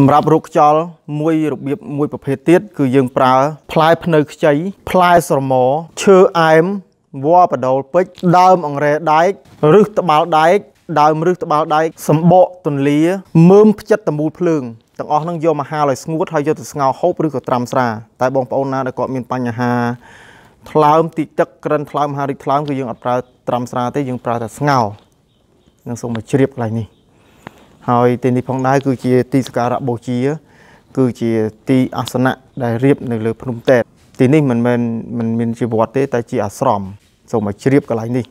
សម្រាប់រុកខ្យល់មួយរបៀបមួយប្រភេទទៀតគឺយើងប្រើផ្លែភ្នៅខ្ចីផ្លែស្រមោឈើអែមវល្លិបដោលពេជ្រដើមអង្រែដែកឬត្បាល់ដែកដើមឬត្បាល់ដែកសម្បកទន្លា មើមផ្ចិតតមូលភ្លើងទាំងអស់ហ្នឹងយកមកហាលឲ្យស្ងួតហើយយកទៅស្ងោរហូបឬក៏ត្រាំស្រាតែបងប្អូនណាដែលគាត់មានបញ្ហាថ្លើមទីទឹកក្រិនថ្លើមហារិកថ្លើមគឺយើងអត់ប្រើត្រាំស្រាទេយើងប្រើតែស្ងោរនឹងសូមមកជ្រាបកន្លែងនេះហើយទីនេះផងដែរគឺជាទីសក្ការៈបូជាគឺជាទីអាសនៈដែលរៀបនៅលើភ្នំតេតទីនេះមិនមែនមិនមានជាវត្តទេ តែជាអាស្រមសូមមកជ្រាបកន្លែងនេះ